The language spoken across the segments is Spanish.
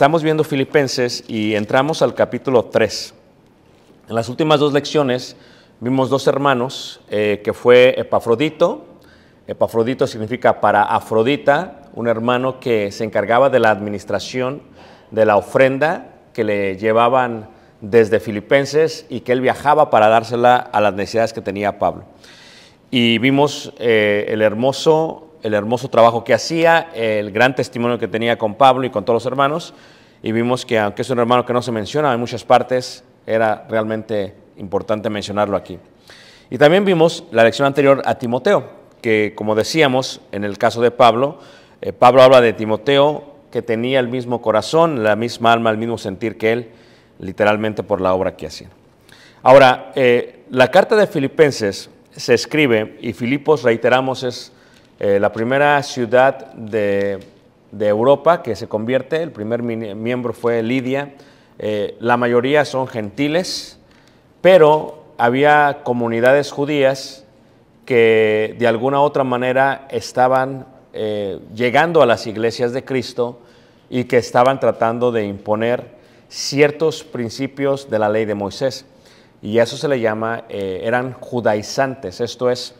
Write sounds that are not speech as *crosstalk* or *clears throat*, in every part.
Estamos viendo Filipenses y entramos al capítulo 3. En las últimas dos lecciones vimos dos hermanos, eh, que fue Epafrodito. Epafrodito significa para Afrodita, un hermano que se encargaba de la administración de la ofrenda que le llevaban desde Filipenses y que él viajaba para dársela a las necesidades que tenía Pablo. Y vimos eh, el hermoso el hermoso trabajo que hacía, el gran testimonio que tenía con Pablo y con todos los hermanos, y vimos que aunque es un hermano que no se menciona en muchas partes, era realmente importante mencionarlo aquí. Y también vimos la lección anterior a Timoteo, que como decíamos en el caso de Pablo, eh, Pablo habla de Timoteo que tenía el mismo corazón, la misma alma, el mismo sentir que él, literalmente por la obra que hacía. Ahora, eh, la carta de Filipenses se escribe, y Filipos, reiteramos, es eh, la primera ciudad de, Europa que se convierte, el primer miembro fue Lidia, eh, la mayoría son gentiles, pero había comunidades judías que de alguna u otra manera estaban eh, llegando a las iglesias de Cristo y que estaban tratando de imponer ciertos principios de la ley de Moisés. Y eso se le llama, eran judaizantes, esto es,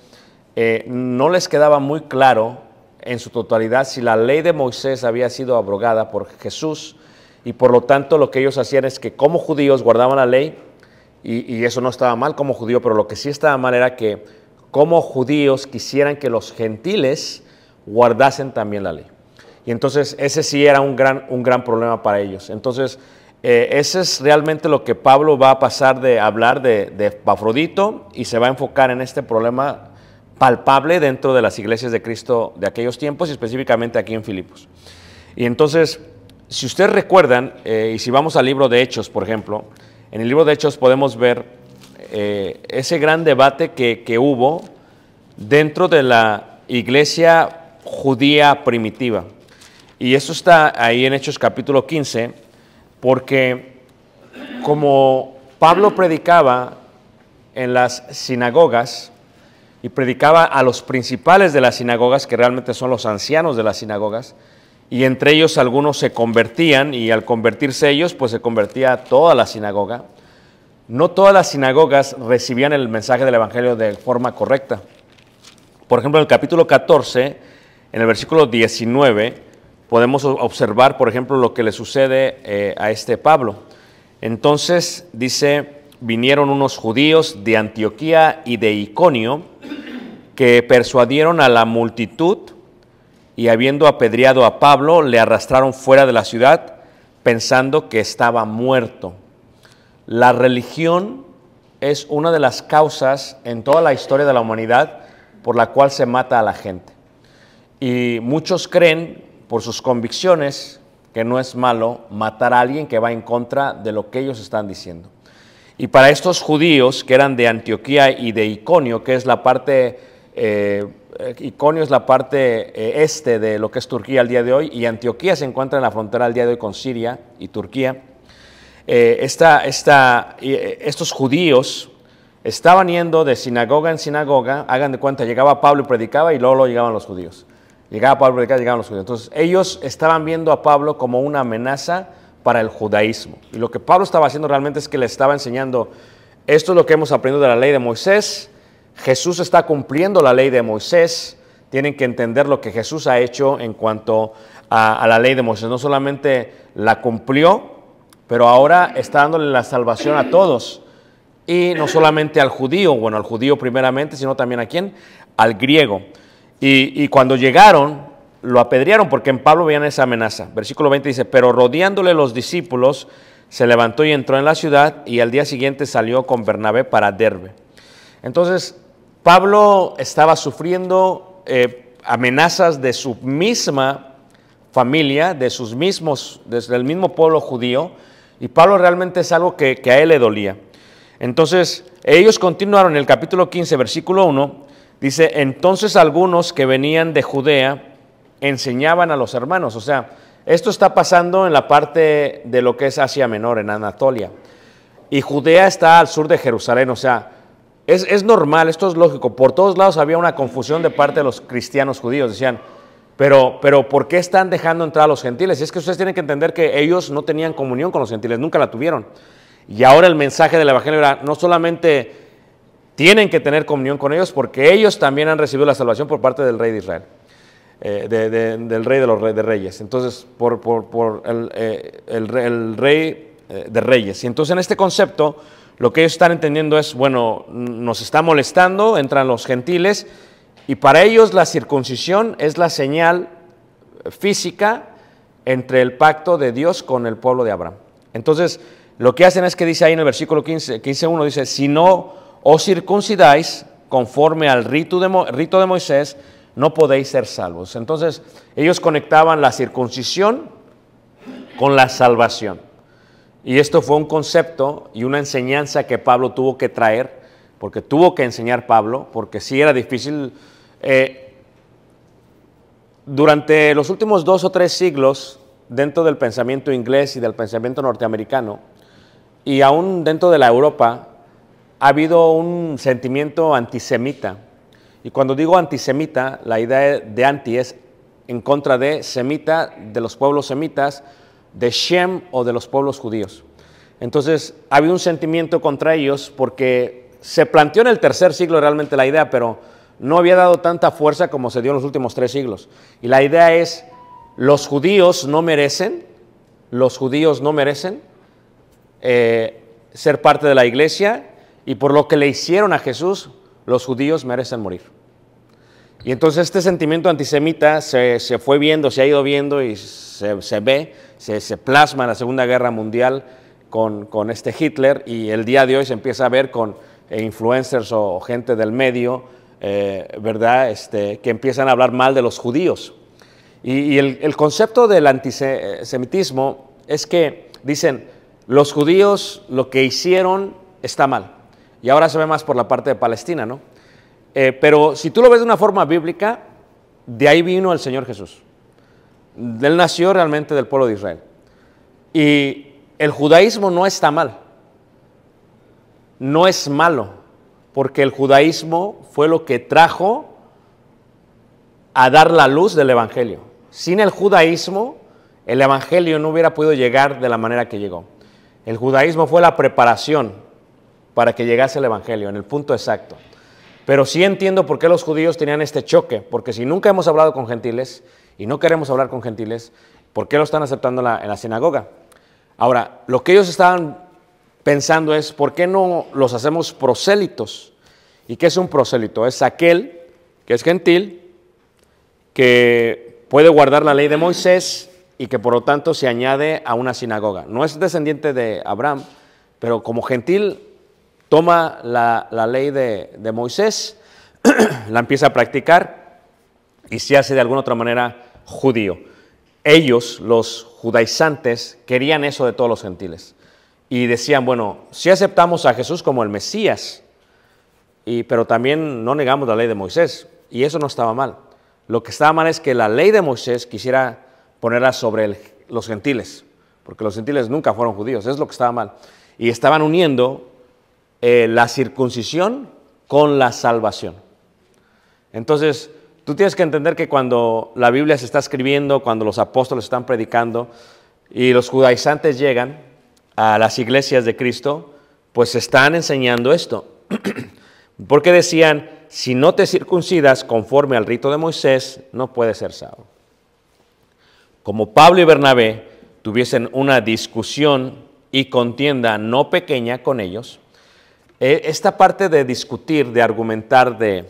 eh, no les quedaba muy claro en su totalidad si la ley de Moisés había sido abrogada por Jesús y por lo tanto lo que ellos hacían es que como judíos guardaban la ley y, eso no estaba mal como judío, pero lo que sí estaba mal era que como judíos quisieran que los gentiles guardasen también la ley. Y entonces ese sí era un gran, un gran problema para ellos. Entonces, eh, ese es realmente lo que Pablo va a pasar de hablar de, de y se va a enfocar en este problema palpable dentro de las iglesias de Cristo de aquellos tiempos y específicamente aquí en Filipos. Y entonces, si ustedes recuerdan, eh, y si vamos al libro de Hechos, por ejemplo, en el libro de Hechos podemos ver eh, ese gran debate que, que hubo dentro de la iglesia judía primitiva. Y eso está ahí en Hechos capítulo 15, porque como Pablo predicaba en las sinagogas, y predicaba a los principales de las sinagogas, que realmente son los ancianos de las sinagogas, y entre ellos algunos se convertían y al convertirse ellos, pues se convertía toda la sinagoga. No todas las sinagogas recibían el mensaje del Evangelio de forma correcta. Por ejemplo, en el capítulo 14, en el versículo 19, podemos observar, por ejemplo, lo que le sucede eh, a este Pablo. Entonces dice, vinieron unos judíos de Antioquía y de Iconio que persuadieron a la multitud y habiendo apedreado a Pablo, le arrastraron fuera de la ciudad pensando que estaba muerto. La religión es una de las causas en toda la historia de la humanidad por la cual se mata a la gente. Y muchos creen, por sus convicciones, que no es malo matar a alguien que va en contra de lo que ellos están diciendo. Y para estos judíos que eran de Antioquía y de Iconio, que es la parte, eh, Iconio es la parte eh, este de lo que es Turquía al día de hoy, y Antioquía se encuentra en la frontera al día de hoy con Siria y Turquía. Eh, esta, estos judíos estaban yendo de sinagoga en sinagoga, hagan de cuenta, llegaba Pablo y predicaba y luego, lo llegaban los judíos. Llegaba Pablo y predicaba, llegaban los judíos. Entonces ellos estaban viendo a Pablo como una amenaza para el judaísmo. Y lo que Pablo estaba haciendo realmente es que le estaba enseñando, esto es lo que hemos aprendido de la ley de Moisés, Jesús está cumpliendo la ley de Moisés, tienen que entender lo que Jesús ha hecho en cuanto a, la ley de Moisés. No solamente la cumplió, pero ahora está dándole la salvación a todos. Y no solamente al judío, bueno, al judío primeramente, sino también a quién? Al griego. Y, y cuando llegaron, lo apedrearon porque en Pablo veían esa amenaza. Versículo 20 dice, pero rodeándole los discípulos, se levantó y entró en la ciudad y al día siguiente salió con Bernabé para Derbe. Entonces, Pablo estaba sufriendo eh, amenazas de su misma familia, de sus mismos, desde el mismo pueblo judío, y Pablo realmente es algo que, que a él le dolía. Entonces, ellos continuaron en el capítulo 15, versículo 1, dice, entonces algunos que venían de Judea, enseñaban a los hermanos. O sea, esto está pasando en la parte de lo que es Asia Menor, en Anatolia. Y Judea está al sur de Jerusalén, o sea, es, normal, esto es lógico. Por todos lados había una confusión de parte de los cristianos judíos. Decían, pero, pero ¿por qué están dejando entrar a los gentiles? Y es que ustedes tienen que entender que ellos no tenían comunión con los gentiles, nunca la tuvieron. Y ahora el mensaje del Evangelio era, no solamente tienen que tener comunión con ellos, porque ellos también han recibido la salvación por parte del rey de Israel. Eh, del rey de los reyes. Entonces, por, eh, el, rey eh, de reyes. Y entonces en este concepto, lo que ellos están entendiendo es, bueno, nos está molestando, entran los gentiles, y para ellos la circuncisión es la señal física entre el pacto de Dios con el pueblo de Abraham. Entonces, lo que hacen es que dice ahí en el versículo 15, 15.1, dice, si no os circuncidáis conforme al rito de Moisés, no podéis ser salvos. Entonces ellos conectaban la circuncisión con la salvación. Y esto fue un concepto y una enseñanza que Pablo tuvo que traer, porque tuvo que enseñar Pablo, porque sí era difícil. Eh, durante los últimos dos o tres siglos, dentro del pensamiento inglés y del pensamiento norteamericano, y aún dentro de la Europa, ha habido un sentimiento antisemita y cuando digo antisemita, la idea de anti es en contra de semita, de los pueblos semitas, de Shem o de los pueblos judíos. Entonces, había un sentimiento contra ellos porque se planteó en el tercer siglo realmente la idea, pero no había dado tanta fuerza como se dio en los últimos tres siglos. Y la idea es, los judíos no merecen, los judíos no merecen eh, ser parte de la iglesia y por lo que le hicieron a Jesús, los judíos merecen morir. Y entonces este sentimiento antisemita se, fue viendo, se ha ido viendo y se, ve, se, plasma en la Segunda Guerra Mundial con, este Hitler y el día de hoy se empieza a ver con eh, influencers o, gente del medio, eh, ¿verdad? Este, que empiezan a hablar mal de los judíos. Y, el concepto del antisemitismo es que dicen, los judíos lo que hicieron está mal y ahora se ve más por la parte de Palestina, ¿no? Eh, pero si tú lo ves de una forma bíblica, de ahí vino el Señor Jesús. Él nació realmente del pueblo de Israel. Y el judaísmo no está mal, no es malo, porque el judaísmo fue lo que trajo a dar la luz del Evangelio. Sin el judaísmo, el Evangelio no hubiera podido llegar de la manera que llegó. El judaísmo fue la preparación para que llegase el Evangelio, en el punto exacto. Pero sí entiendo por qué los judíos tenían este choque, porque si nunca hemos hablado con gentiles y no queremos hablar con gentiles, ¿por qué lo están aceptando en la, sinagoga? Ahora, lo que ellos estaban pensando es, ¿por qué no los hacemos prosélitos? ¿Y qué es un prosélito? Es aquel que es gentil, que puede guardar la ley de Moisés y que por lo tanto se añade a una sinagoga. No es descendiente de Abraham, pero como gentil toma la, ley de, Moisés, *clears throat* la empieza a practicar y se hace de alguna otra manera judío. Ellos, los judaizantes, querían eso de todos los gentiles. Y decían, bueno, si aceptamos a Jesús como el Mesías, y, pero también no negamos la ley de Moisés, y eso no estaba mal. Lo que estaba mal es que la ley de Moisés quisiera ponerla sobre los gentiles, porque los gentiles nunca fueron judíos, es lo que estaba mal. Y estaban uniendo eh, la circuncisión con la salvación. Entonces, tú tienes que entender que cuando la Biblia se está escribiendo, cuando los apóstoles están predicando y los judaizantes llegan a las iglesias de Cristo, pues están enseñando esto. *clears throat* Porque decían, si no te circuncidas conforme al rito de Moisés, no puedes ser salvo. Como Pablo y Bernabé tuviesen una discusión y contienda no pequeña con ellos, eh, esta parte de discutir, de argumentar, de,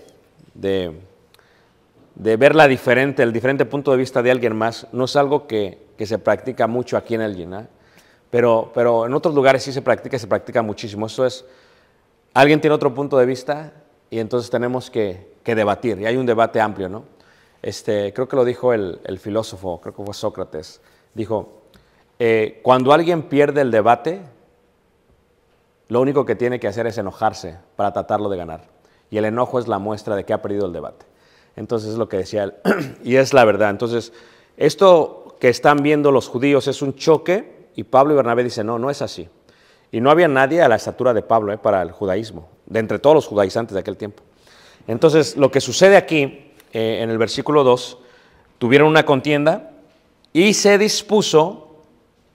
ver de, diferente, el diferente punto de vista de alguien más, no es algo que, se practica mucho aquí en el Yená, pero, en otros lugares sí se practica, y se practica muchísimo. Eso es, alguien tiene otro punto de vista y entonces tenemos que, debatir, y hay un debate amplio, ¿no? Este, creo que lo dijo el, filósofo, creo que fue Sócrates, dijo, eh, cuando alguien pierde el debate, lo único que tiene que hacer es enojarse para tratarlo de ganar. Y el enojo es la muestra de que ha perdido el debate. Entonces es lo que decía él. *clears throat* y es la verdad. Entonces, esto que están viendo los judíos es un choque y Pablo y Bernabé dicen, no, no es así. Y no había nadie a la estatura de Pablo eh, para el judaísmo, de entre todos los judaizantes de aquel tiempo. Entonces, lo que sucede aquí, eh, en el versículo 2, tuvieron una contienda y se dispuso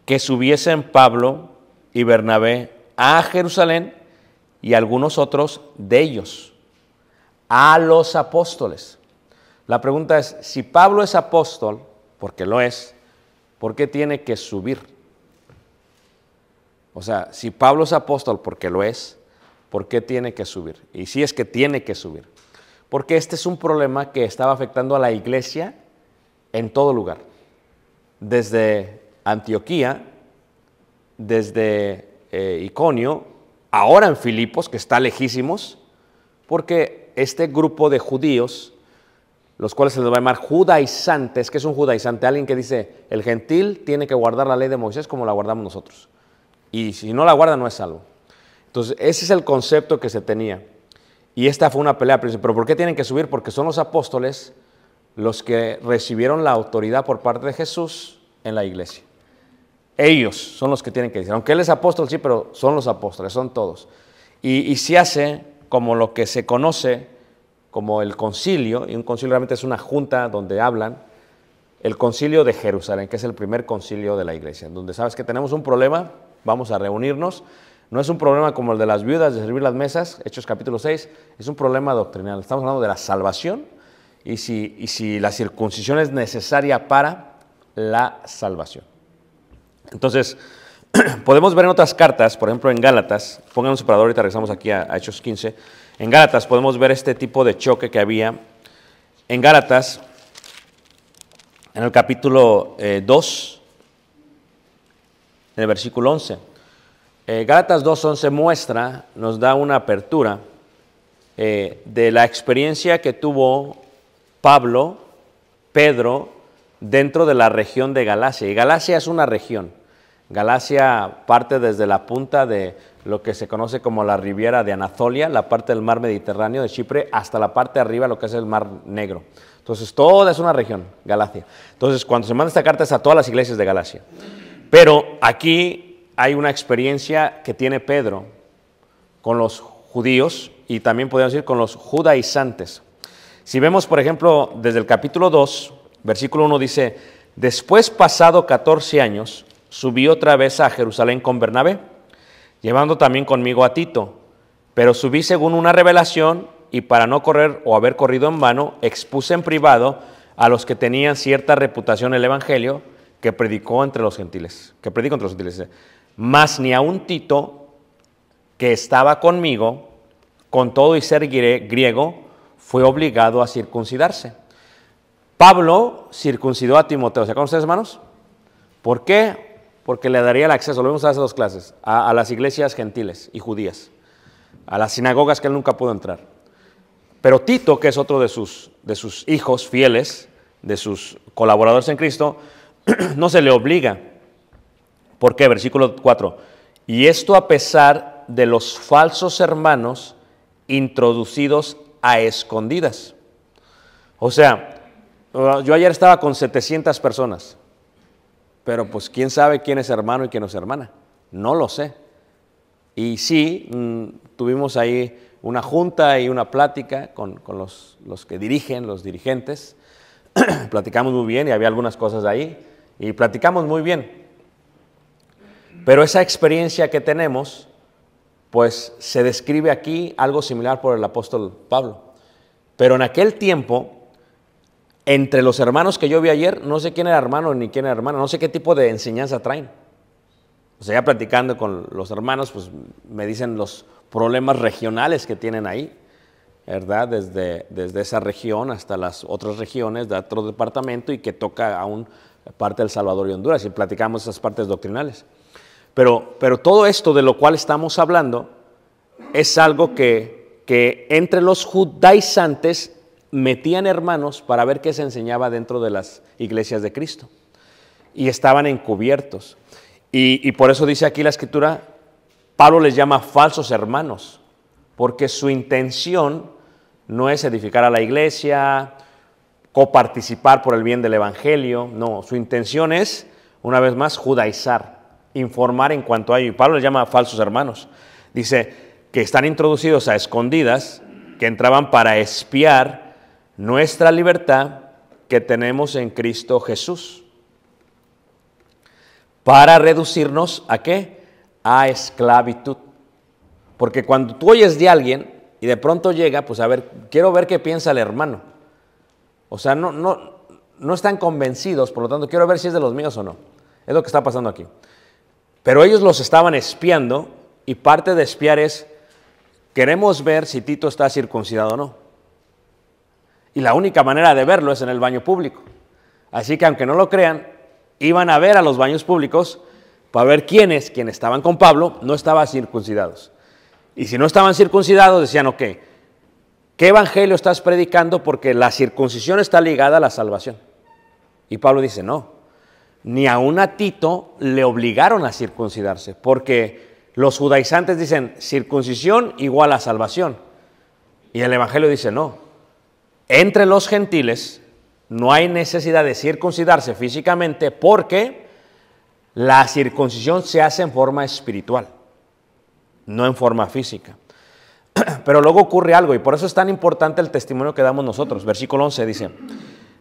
que subiesen Pablo y Bernabé a Jerusalén y algunos otros de ellos, a los apóstoles. La pregunta es, si Pablo es apóstol, porque lo es, ¿por qué tiene que subir? O sea, si Pablo es apóstol, porque lo es, ¿por qué tiene que subir? Y si es que tiene que subir. Porque este es un problema que estaba afectando a la iglesia en todo lugar. Desde Antioquía, desde eh, Iconio, ahora en Filipos, que está lejísimos, porque este grupo de judíos, los cuales se les va a llamar judaizantes, que es un judaizante, alguien que dice, el gentil tiene que guardar la ley de Moisés como la guardamos nosotros. Y si no la guarda, no es salvo. Entonces, ese es el concepto que se tenía. Y esta fue una pelea, pero ¿por qué tienen que subir? Porque son los apóstoles los que recibieron la autoridad por parte de Jesús en la iglesia. Ellos son los que tienen que decir. Aunque él es apóstol, sí, pero son los apóstoles, son todos. Y, si se hace como lo que se conoce como el concilio, y un concilio realmente es una junta donde hablan, el concilio de Jerusalén, que es el primer concilio de la iglesia, donde sabes que tenemos un problema, vamos a reunirnos. No es un problema como el de las viudas de servir las mesas, Hechos capítulo 6, es un problema doctrinal. Estamos hablando de la salvación y si la circuncisión es necesaria para la salvación. Entonces, *clears throat* podemos ver en otras cartas, por ejemplo en Gálatas, pongan un ahorita regresamos aquí a, Hechos 15, en Gálatas podemos ver este tipo de choque que había. En Gálatas, en el capítulo 2, eh, en el versículo 11, eh, Gálatas Gálatas 11 muestra, nos da una apertura eh, de la experiencia que tuvo Pablo, Pedro dentro de la región de Galacia. Y Galacia es una región. Galacia parte desde la punta de lo que se conoce como la Riviera de Anatolia, la parte del mar Mediterráneo de Chipre, hasta la parte arriba, lo que es el mar Negro. Entonces, toda es una región, Galacia. Entonces, cuando se manda esta carta es a todas las iglesias de Galacia. Pero aquí hay una experiencia que tiene Pedro con los judíos y también podríamos decir con los judaizantes. Si vemos, por ejemplo, desde el capítulo 2, Versículo 1 dice, después pasado 14 años, subí otra vez a Jerusalén con Bernabé, llevando también conmigo a Tito, pero subí según una revelación y para no correr o haber corrido en vano, expuse en privado a los que tenían cierta reputación el Evangelio que predicó entre los gentiles, que predicó entre los gentiles. Mas ni a un Tito que estaba conmigo, con todo y ser griego, fue obligado a circuncidarse. Pablo circuncidó a Timoteo. ¿Se acuerdan ustedes, hermanos? ¿Por qué? Porque le daría el acceso, lo vimos a esas dos clases, a, las iglesias gentiles y judías, a las sinagogas que él nunca pudo entrar. Pero Tito, que es otro de sus, de sus hijos fieles, de sus colaboradores en Cristo, *clears throat* no se le obliga. ¿Por qué? Versículo 4. Y esto a pesar de los falsos hermanos introducidos a escondidas. O sea, yo ayer estaba con 700 personas, pero pues quién sabe quién es hermano y quién no es hermana. No lo sé. Y sí, mm, tuvimos ahí una junta y una plática con, los, que dirigen, los dirigentes. *clears throat* platicamos muy bien y había algunas cosas ahí. Y platicamos muy bien. Pero esa experiencia que tenemos, pues se describe aquí algo similar por el apóstol Pablo. Pero en aquel tiempo, entre los hermanos que yo vi ayer, no sé quién era hermano ni quién era hermana, no sé qué tipo de enseñanza traen. O sea, ya platicando con los hermanos, pues me dicen los problemas regionales que tienen ahí, ¿verdad? Desde, desde esa región hasta las otras regiones de otro departamento y que toca aún parte del Salvador y Honduras, y platicamos esas partes doctrinales. Pero, pero todo esto de lo cual estamos hablando es algo que, que entre los judaizantes metían hermanos para ver qué se enseñaba dentro de las iglesias de Cristo. Y estaban encubiertos. Y, por eso dice aquí la escritura, Pablo les llama falsos hermanos, porque su intención no es edificar a la iglesia, coparticipar por el bien del Evangelio, no, su intención es, una vez más, judaizar, informar en cuanto a ello. Y Pablo les llama falsos hermanos. Dice que están introducidos a escondidas, que entraban para espiar nuestra libertad que tenemos en Cristo Jesús. Para reducirnos a qué? A esclavitud. Porque cuando tú oyes de alguien y de pronto llega, pues a ver, quiero ver qué piensa el hermano. O sea, no, no, no están convencidos, por lo tanto, quiero ver si es de los míos o no. Es lo que está pasando aquí. Pero ellos los estaban espiando y parte de espiar es, queremos ver si Tito está circuncidado o no. Y la única manera de verlo es en el baño público. Así que aunque no lo crean, iban a ver a los baños públicos para ver quiénes, quienes estaban con Pablo, no estaban circuncidados. Y si no estaban circuncidados, decían, ok, ¿qué evangelio estás predicando? Porque la circuncisión está ligada a la salvación. Y Pablo dice, no, ni a a Tito le obligaron a circuncidarse, porque los judaizantes dicen circuncisión igual a salvación. Y el evangelio dice, no, entre los gentiles no hay necesidad de circuncidarse físicamente porque la circuncisión se hace en forma espiritual, no en forma física. *clears throat* Pero luego ocurre algo y por eso es tan importante el testimonio que damos nosotros. Versículo 11 dice,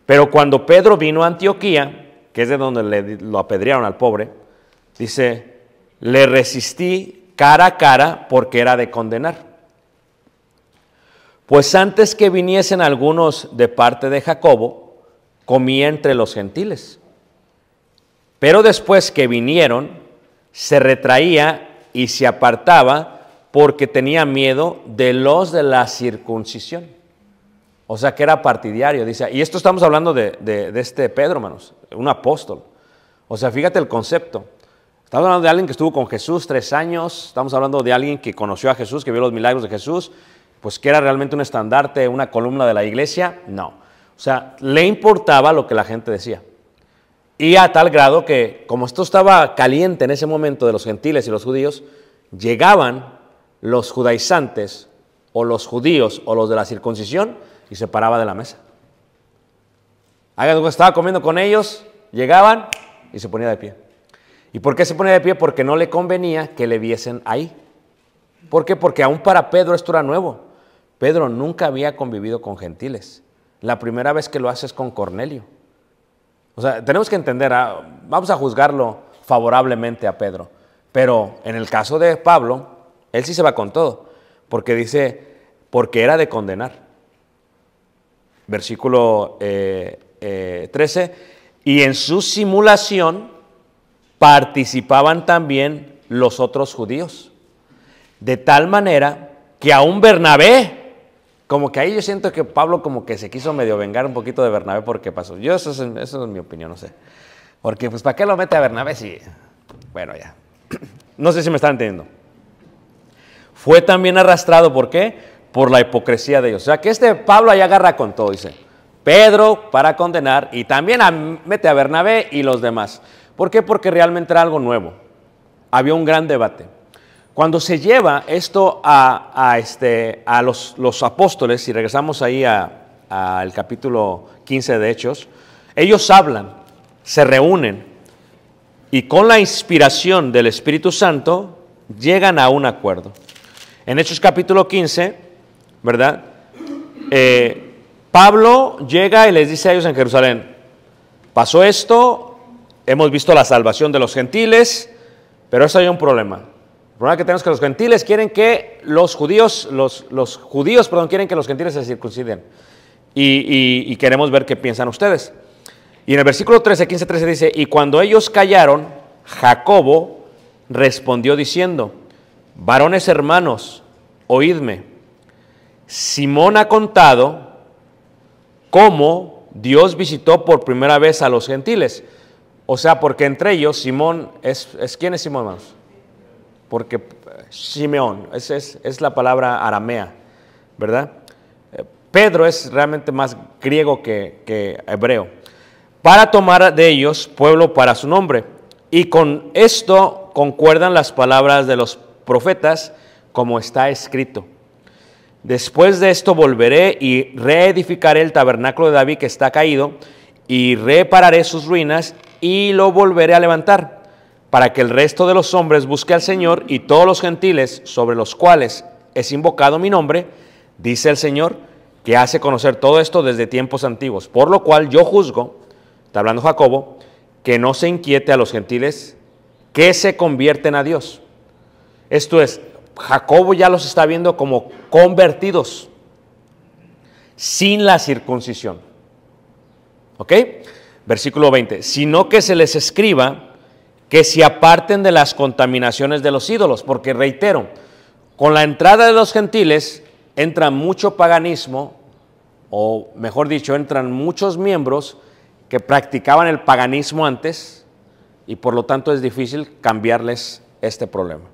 pero cuando Pedro vino a Antioquía, que es de donde le, lo apedrearon al pobre, dice, le resistí cara a cara porque era de condenar. Pues antes que viniesen algunos de parte de Jacobo, comía entre los gentiles. Pero después que vinieron, se retraía y se apartaba porque tenía miedo de los de la circuncisión. O sea que era partidario, dice. Y esto estamos hablando de, este Pedro, hermanos, un apóstol. O sea, fíjate el concepto. Estamos hablando de alguien que estuvo con Jesús tres años, estamos hablando de alguien que conoció a Jesús, que vio los milagros de Jesús, pues que era realmente un estandarte, una columna de la iglesia, no. O sea, le importaba lo que la gente decía. Y a tal grado que, como esto estaba caliente en ese momento de los gentiles y los judíos, llegaban los judaizantes o los judíos o los de la circuncisión y se paraba de la mesa. Hagan estaba comiendo con ellos, llegaban y se ponía de pie. ¿Y por qué se ponía de pie? Porque no le convenía que le viesen ahí. ¿Por qué? Porque aún para Pedro esto era nuevo. Pedro nunca había convivido con gentiles. La primera vez que lo hace es con Cornelio. O sea, tenemos que entender, ah, vamos a juzgarlo favorablemente a Pedro. Pero en el caso de Pablo, él sí se va con todo, porque dice, porque era de condenar. Versículo 13, eh, eh, y en su simulación participaban también los otros judíos. De tal manera que aún Bernabé como que ahí yo siento que Pablo como que se quiso medio vengar un poquito de Bernabé porque pasó. Yo eso es, eso es mi opinión, no sé. Porque pues ¿para qué lo mete a Bernabé si... Bueno, ya. *clears throat* No sé si me están entendiendo. Fue también arrastrado, ¿por qué? Por la hipocresía de ellos. O sea, que este Pablo ahí agarra con todo, dice. Pedro para condenar y también mete a Bernabé y los demás. ¿Por qué? Porque realmente era algo nuevo. Había un gran debate. Cuando se lleva esto a, este, a los, apóstoles, y regresamos ahí al capítulo 15 de Hechos, ellos hablan, se reúnen y con la inspiración del Espíritu Santo llegan a un acuerdo. En Hechos capítulo 15, ¿verdad? Eh, Pablo llega y les dice a ellos en Jerusalén, pasó esto, hemos visto la salvación de los gentiles, pero eso hay un problema. El problema que tenemos es que los gentiles quieren que los judíos, los, los judíos, perdón, quieren que los gentiles se circunciden. Y, queremos ver qué piensan ustedes. Y en el versículo 13, 15, 13 dice, y cuando ellos callaron, Jacobo respondió diciendo, varones hermanos, oídme, Simón ha contado cómo Dios visitó por primera vez a los gentiles. O sea, porque entre ellos Simón es, es ¿quién es Simón, hermanos? porque eh, Simeón, esa es, la palabra aramea, ¿verdad? Eh, Pedro es realmente más griego que, que hebreo. Para tomar de ellos pueblo para su nombre. Y con esto concuerdan las palabras de los profetas, como está escrito. Después de esto volveré y reedificaré el tabernáculo de David que está caído, y repararé sus ruinas y lo volveré a levantar para que el resto de los hombres busque al Señor y todos los gentiles sobre los cuales es invocado mi nombre, dice el Señor, que hace conocer todo esto desde tiempos antiguos. Por lo cual yo juzgo, está hablando Jacobo, que no se inquiete a los gentiles que se convierten a Dios. Esto es, Jacobo ya los está viendo como convertidos sin la circuncisión. ¿Ok? Versículo 20, sino que se les escriba que se aparten de las contaminaciones de los ídolos, porque reitero, con la entrada de los gentiles entra mucho paganismo, o mejor dicho, entran muchos miembros que practicaban el paganismo antes, y por lo tanto es difícil cambiarles este problema.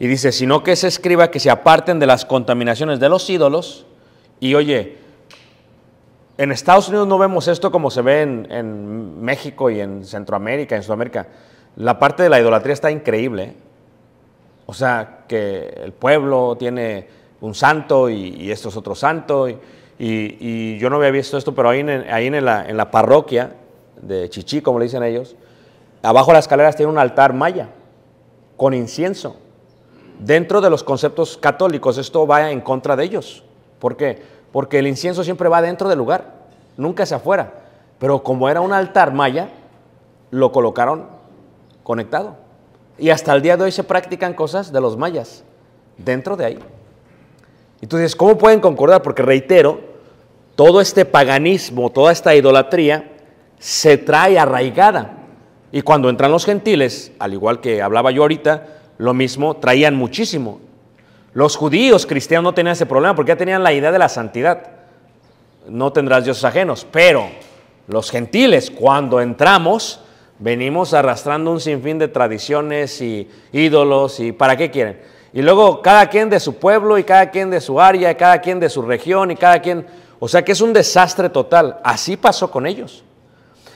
Y dice, sino que se escriba que se aparten de las contaminaciones de los ídolos, y oye, en Estados Unidos no vemos esto como se ve en, en México y en Centroamérica, en Sudamérica. La parte de la idolatría está increíble. O sea, que el pueblo tiene un santo y, estos esto es otro Y, yo no había visto esto, pero ahí, en, ahí en, la, en la parroquia de Chichí, como le dicen ellos, abajo de las escaleras tiene un altar maya con incienso. Dentro de los conceptos católicos esto va en contra de ellos. ¿Por qué? Porque el incienso siempre va dentro del lugar, nunca hacia afuera. Pero como era un altar maya, lo colocaron conectado. Y hasta el día de hoy se practican cosas de los mayas dentro de ahí. Entonces, ¿cómo pueden concordar? Porque reitero, todo este paganismo, toda esta idolatría se trae arraigada. Y cuando entran los gentiles, al igual que hablaba yo ahorita, lo mismo traían muchísimo. Los judíos cristianos no tenían ese problema porque ya tenían la idea de la santidad. No tendrás dioses ajenos, pero los gentiles cuando entramos Venimos arrastrando un sinfín de tradiciones y ídolos y ¿para qué quieren? Y luego cada quien de su pueblo y cada quien de su área y cada quien de su región y cada quien... O sea que es un desastre total. Así pasó con ellos.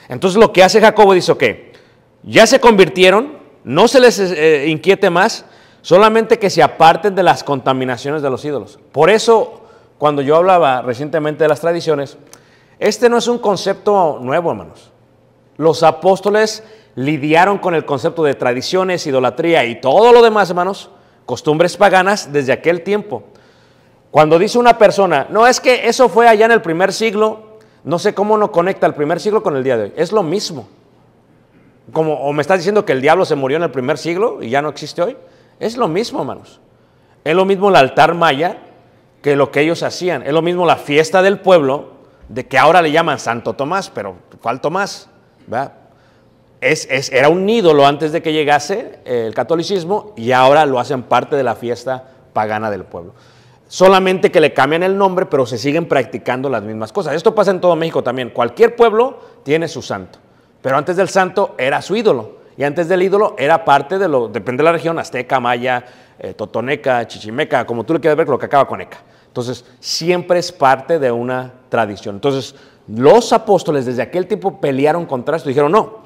Entonces lo que hace Jacobo dice, ok, ya se convirtieron, no se les eh, inquiete más, solamente que se aparten de las contaminaciones de los ídolos. Por eso, cuando yo hablaba recientemente de las tradiciones, este no es un concepto nuevo, hermanos. Los apóstoles lidiaron con el concepto de tradiciones, idolatría y todo lo demás, hermanos, costumbres paganas desde aquel tiempo. Cuando dice una persona, no es que eso fue allá en el primer siglo, no sé cómo no conecta el primer siglo con el día de hoy, es lo mismo. Como, o me estás diciendo que el diablo se murió en el primer siglo y ya no existe hoy, es lo mismo, hermanos. Es lo mismo el altar maya que lo que ellos hacían, es lo mismo la fiesta del pueblo, de que ahora le llaman Santo Tomás, pero ¿cuál Tomás? era un ídolo antes de que llegase eh, el catolicismo y ahora lo hacen parte de la fiesta pagana del pueblo. Solamente que le cambian el nombre, pero se siguen practicando las mismas cosas. Esto pasa en todo México también. Cualquier pueblo tiene su santo, pero antes del santo era su ídolo. Y antes del ídolo era parte de lo, depende de la región, azteca, maya, eh, totoneca, chichimeca, como tú le quieras ver, lo que acaba con eca. Entonces, siempre es parte de una tradición. Entonces, los apóstoles desde aquel tiempo pelearon contra esto. Dijeron, no,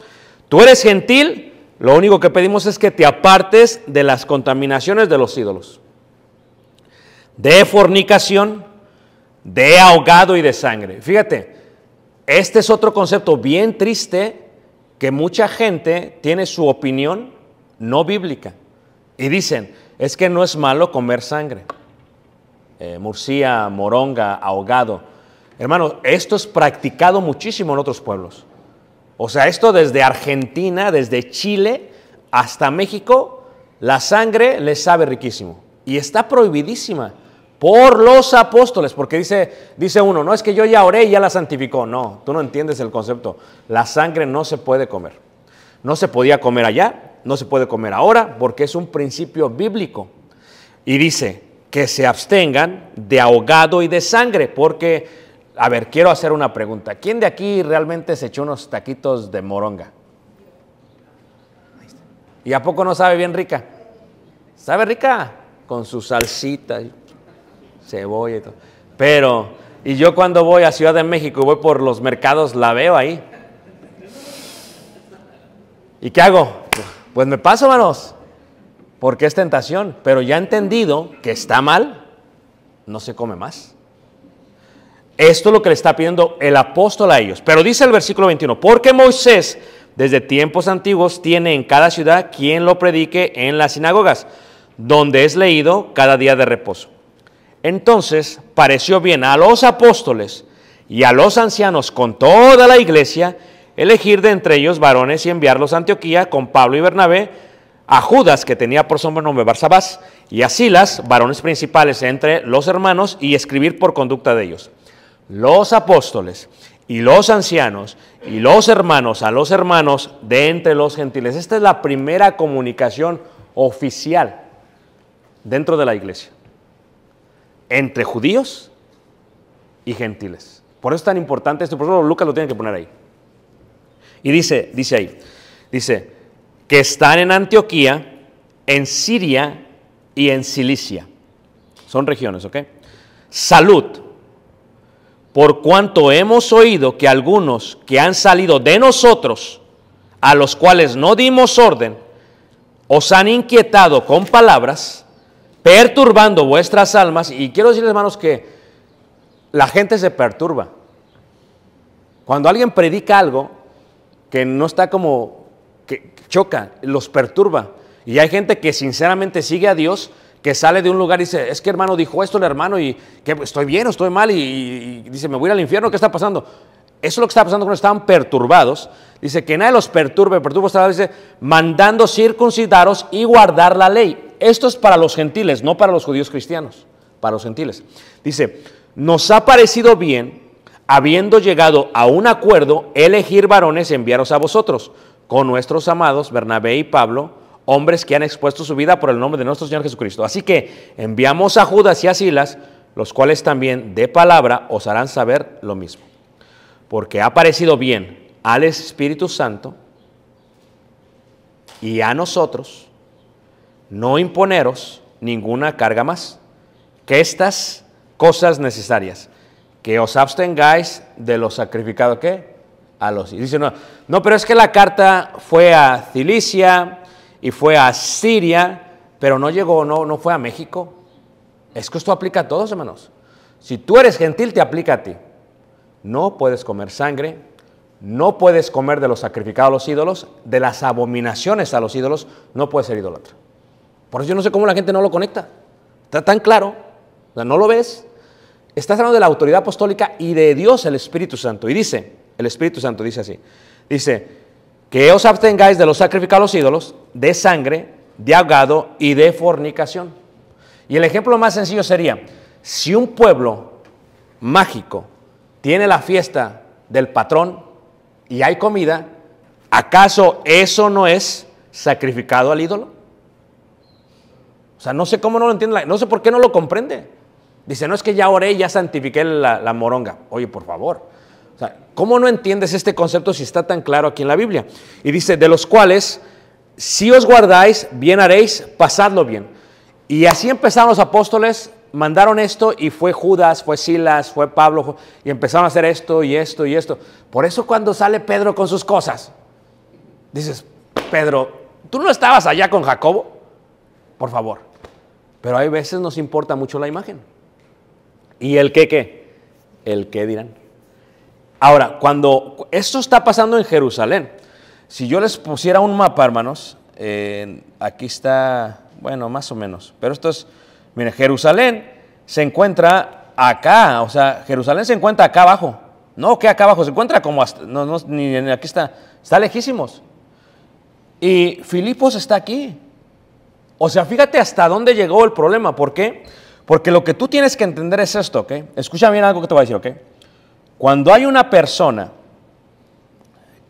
tú eres gentil, lo único que pedimos es que te apartes de las contaminaciones de los ídolos, de fornicación, de ahogado y de sangre. Fíjate, este es otro concepto bien triste que mucha gente tiene su opinión no bíblica y dicen, es que no es malo comer sangre, eh, murcia, moronga, ahogado. Hermano, esto es practicado muchísimo en otros pueblos. O sea, esto desde Argentina, desde Chile hasta México, la sangre les sabe riquísimo. Y está prohibidísima por los apóstoles, porque dice, dice uno, no es que yo ya oré y ya la santificó. No, tú no entiendes el concepto. La sangre no se puede comer. No se podía comer allá, no se puede comer ahora, porque es un principio bíblico. Y dice que se abstengan de ahogado y de sangre, porque a ver, quiero hacer una pregunta. ¿Quién de aquí realmente se echó unos taquitos de moronga? ¿Y a poco no sabe bien rica? ¿Sabe rica? Con su salsita, cebolla y todo. Pero, y yo cuando voy a Ciudad de México y voy por los mercados, la veo ahí. ¿Y qué hago? Pues me paso, manos, porque es tentación. Pero ya he entendido que está mal, no se come más. Esto es lo que le está pidiendo el apóstol a ellos. Pero dice el versículo 21, porque Moisés desde tiempos antiguos tiene en cada ciudad quien lo predique en las sinagogas, donde es leído cada día de reposo. Entonces pareció bien a los apóstoles y a los ancianos con toda la iglesia elegir de entre ellos varones y enviarlos a Antioquía con Pablo y Bernabé, a Judas, que tenía por sobrenombre Barsabás, y a Silas, varones principales entre los hermanos, y escribir por conducta de ellos los apóstoles y los ancianos y los hermanos a los hermanos de entre los gentiles. Esta es la primera comunicación oficial dentro de la iglesia, entre judíos y gentiles. Por eso es tan importante esto, por eso Lucas lo tiene que poner ahí. Y dice, dice ahí, dice, que están en Antioquía, en Siria y en Cilicia. Son regiones, ¿ok? Salud por cuanto hemos oído que algunos que han salido de nosotros, a los cuales no dimos orden, os han inquietado con palabras, perturbando vuestras almas. Y quiero decirles, hermanos, que la gente se perturba. Cuando alguien predica algo que no está como, que choca, los perturba. Y hay gente que sinceramente sigue a Dios, que sale de un lugar y dice, es que hermano dijo esto el hermano y que estoy bien o estoy mal y, dice, me voy al infierno, ¿qué está pasando? Eso es lo que está pasando cuando estaban perturbados. Dice que nadie los perturbe, perturba estaba, dice, mandando circuncidaros y guardar la ley. Esto es para los gentiles, no para los judíos cristianos, para los gentiles. Dice, nos ha parecido bien, habiendo llegado a un acuerdo, elegir varones y enviaros a vosotros, con nuestros amados Bernabé y Pablo, hombres que han expuesto su vida por el nombre de nuestro Señor Jesucristo. Así que enviamos a Judas y a Silas, los cuales también de palabra os harán saber lo mismo. Porque ha parecido bien al Espíritu Santo y a nosotros no imponeros ninguna carga más que estas cosas necesarias, que os abstengáis de lo sacrificado ¿qué? a los... dice, no, no, pero es que la carta fue a Cilicia, y fue a Siria, pero no llegó, no, no fue a México. Es que esto aplica a todos, hermanos. Si tú eres gentil, te aplica a ti. No puedes comer sangre, no puedes comer de los sacrificados a los ídolos, de las abominaciones a los ídolos, no puedes ser idólatra. Por eso yo no sé cómo la gente no lo conecta. Está tan claro, o no lo ves. Estás hablando de la autoridad apostólica y de Dios el Espíritu Santo. Y dice, el Espíritu Santo dice así, dice, que os abstengáis de los sacrificados a los ídolos, de sangre, de ahogado y de fornicación. Y el ejemplo más sencillo sería, si un pueblo mágico tiene la fiesta del patrón y hay comida, ¿acaso eso no es sacrificado al ídolo? O sea, no sé cómo no lo entiende, no sé por qué no lo comprende. Dice, no es que ya oré, ya santifiqué la moronga. Oye, por favor, ¿cómo no entiendes este concepto si está tan claro aquí en la Biblia? Y dice, de los cuales, si os guardáis, bien haréis, pasadlo bien. Y así empezaron los apóstoles, mandaron esto y fue Judas, fue Silas, fue Pablo, y empezaron a hacer esto y esto y esto. Por eso cuando sale Pedro con sus cosas, dices, Pedro, tú no estabas allá con Jacobo, por favor. Pero hay veces nos importa mucho la imagen. ¿Y el qué qué? El qué dirán. Ahora, cuando esto está pasando en Jerusalén, si yo les pusiera un mapa, hermanos, eh, aquí está, bueno, más o menos, pero esto es, miren, Jerusalén se encuentra acá, o sea, Jerusalén se encuentra acá abajo, no que acá abajo, se encuentra como, hasta, no, no, ni, ni aquí está, está lejísimos. Y Filipos está aquí. O sea, fíjate hasta dónde llegó el problema, ¿por qué? Porque lo que tú tienes que entender es esto, ¿ok? Escucha bien algo que te voy a decir, ¿ok? Cuando hay una persona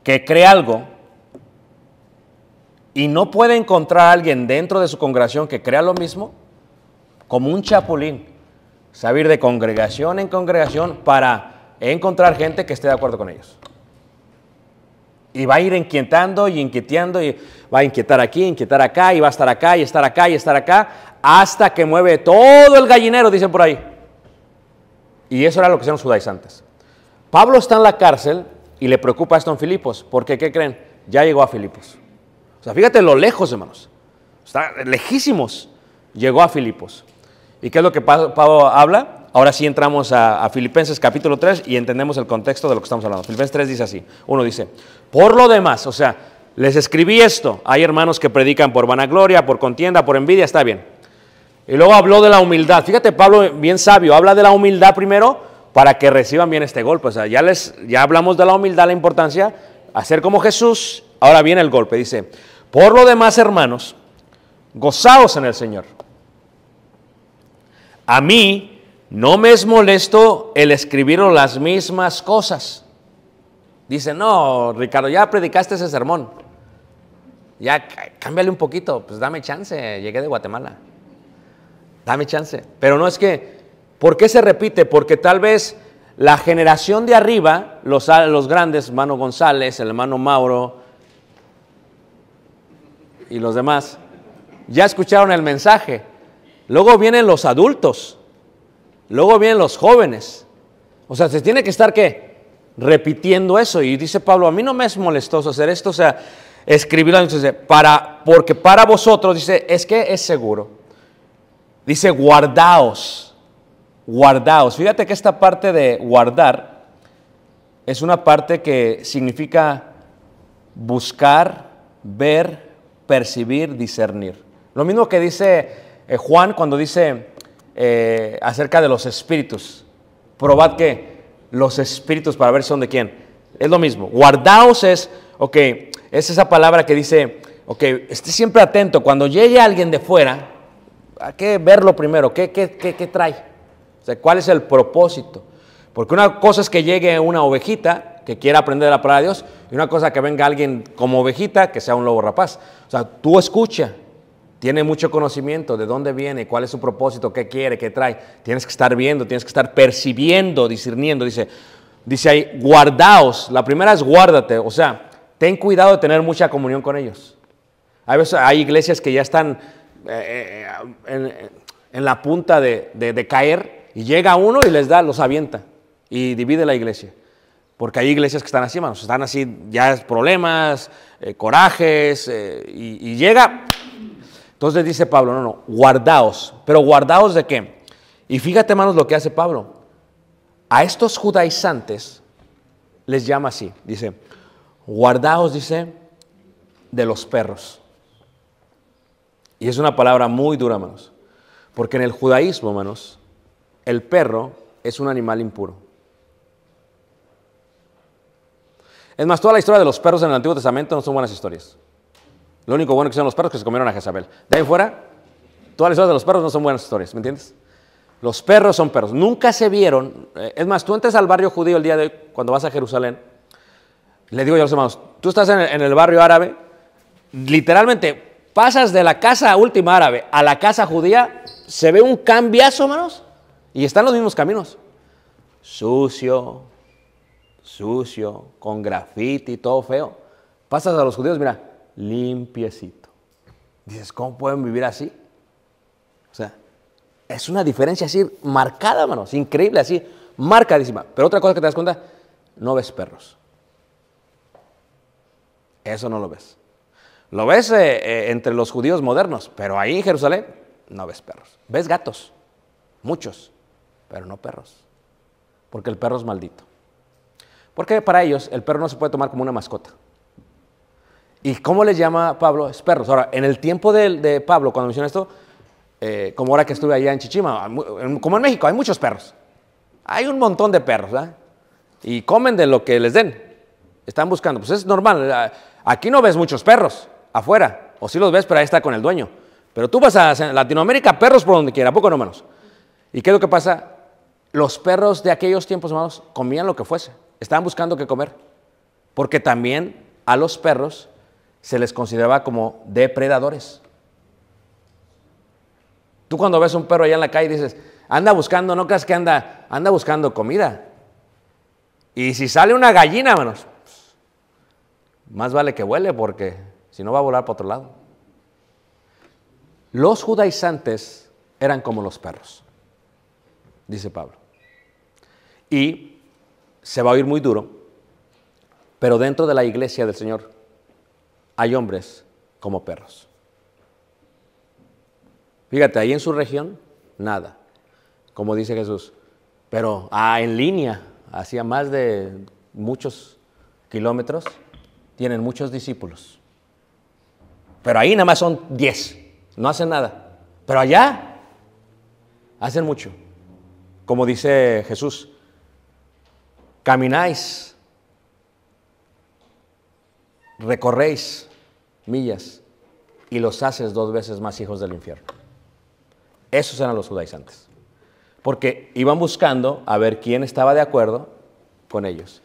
que cree algo y no puede encontrar a alguien dentro de su congregación que crea lo mismo, como un chapulín, saber de congregación en congregación para encontrar gente que esté de acuerdo con ellos. Y va a ir inquietando y inquietando, y va a inquietar aquí, inquietar acá y va a estar acá y estar acá y estar acá hasta que mueve todo el gallinero, dicen por ahí. Y eso era lo que hacían los judaizantes. Pablo está en la cárcel y le preocupa esto en Filipos, porque ¿qué creen? Ya llegó a Filipos. O sea, fíjate lo lejos, hermanos. Está lejísimos. Llegó a Filipos. ¿Y qué es lo que Pablo habla? Ahora sí entramos a, Filipenses capítulo 3 y entendemos el contexto de lo que estamos hablando. Filipenses 3 dice así. Uno dice, por lo demás, o sea, les escribí esto. Hay hermanos que predican por vanagloria, por contienda, por envidia, está bien. Y luego habló de la humildad. Fíjate, Pablo, bien sabio, habla de la humildad primero para que reciban bien este golpe. O sea, ya, les, ya hablamos de la humildad, la importancia, hacer como Jesús. Ahora viene el golpe, dice, por lo demás, hermanos, gozaos en el Señor. A mí no me es molesto el escribir las mismas cosas. Dice, no, Ricardo, ya predicaste ese sermón. Ya cámbiale un poquito, pues dame chance, llegué de Guatemala. Dame chance. Pero no es que ¿Por qué se repite? Porque tal vez la generación de arriba, los, grandes, hermano González, el hermano Mauro y los demás, ya escucharon el mensaje. Luego vienen los adultos, luego vienen los jóvenes. O sea, se tiene que estar qué? Repitiendo eso. Y dice Pablo, a mí no me es molestoso hacer esto, o sea, escribirlo, entonces, para, porque para vosotros, dice, es que es seguro. Dice, guardaos guardaos. Fíjate que esta parte de guardar es una parte que significa buscar, ver, percibir, discernir. Lo mismo que dice eh, Juan cuando dice eh, acerca de los espíritus. Probad que los espíritus para ver son de quién. Es lo mismo. Guardaos es, ok, es esa palabra que dice, ok, esté siempre atento. Cuando llegue alguien de fuera, hay que verlo primero. qué trae? O sea, ¿cuál es el propósito? Porque una cosa es que llegue una ovejita que quiera aprender la palabra de Dios y una cosa que venga alguien como ovejita que sea un lobo rapaz. O sea, tú escucha, tiene mucho conocimiento de dónde viene, cuál es su propósito, qué quiere, qué trae. Tienes que estar viendo, tienes que estar percibiendo, discerniendo. Dice, dice ahí, guardaos. La primera es guárdate, o sea, ten cuidado de tener mucha comunión con ellos. Hay, hay iglesias que ya están eh, eh, eh, en, la punta de caer y llega uno y les da, los avienta y divide la iglesia. Porque hay iglesias que están así, manos, están así, ya es problemas, eh, corajes, eh, y, llega. Entonces dice Pablo, no, no, guardaos. Pero guardaos de qué? Y fíjate, manos, lo que hace Pablo. A estos judaizantes les llama así, dice, guardaos, dice, de los perros. Y es una palabra muy dura, manos, Porque en el judaísmo, manos el perro es un animal impuro. Es más, toda la historia de los perros en el Antiguo Testamento no son buenas historias. Lo único bueno que son los perros que se comieron a Jezabel. De ahí fuera, todas las historias de los perros no son buenas historias, ¿me entiendes? Los perros son perros. Nunca se vieron. Eh, es más, tú entras al barrio judío el día de hoy, cuando vas a Jerusalén, le digo yo a los hermanos, tú estás en el barrio árabe, literalmente pasas de la casa última árabe a la casa judía, se ve un cambiazo, hermanos, y están los mismos caminos. Sucio, sucio, con grafiti, todo feo. Pasas a los judíos, mira, limpiecito. Dices, ¿cómo pueden vivir así? O sea, es una diferencia así marcada, manos. increíble, así, marcadísima. Pero otra cosa que te das cuenta, no ves perros. Eso no lo ves. Lo ves eh, eh, entre los judíos modernos, pero ahí en Jerusalén no ves perros. Ves gatos, muchos pero no perros, porque el perro es maldito. Porque para ellos el perro no se puede tomar como una mascota. ¿Y cómo les llama Pablo? Es perros. Ahora, en el tiempo de, Pablo, cuando menciona esto, eh, como ahora que estuve allá en Chichima, como en México, hay muchos perros. Hay un montón de perros, ¿verdad? Y comen de lo que les den. Están buscando. Pues es normal. Aquí no ves muchos perros afuera. O si los ves, pero ahí está con el dueño. Pero tú vas a Latinoamérica, perros por donde quiera, poco no menos. ¿Y qué es lo que pasa? los perros de aquellos tiempos, hermanos, comían lo que fuese. Estaban buscando qué comer. Porque también a los perros se les consideraba como depredadores. Tú cuando ves un perro allá en la calle dices, anda buscando, no creas que anda, anda buscando comida. Y si sale una gallina, hermanos, más vale que huele, porque si no va a volar para otro lado. Los judaizantes eran como los perros, dice Pablo y se va a oír muy duro, pero dentro de la iglesia del Señor hay hombres como perros. Fíjate, ahí en su región, nada, como dice Jesús, pero ah, en línea, hacia más de muchos kilómetros, tienen muchos discípulos. Pero ahí nada más son 10, no hacen nada. Pero allá hacen mucho. Como dice Jesús, Camináis, recorréis millas y los haces dos veces más hijos del infierno. Esos eran los judaizantes. Porque iban buscando a ver quién estaba de acuerdo con ellos.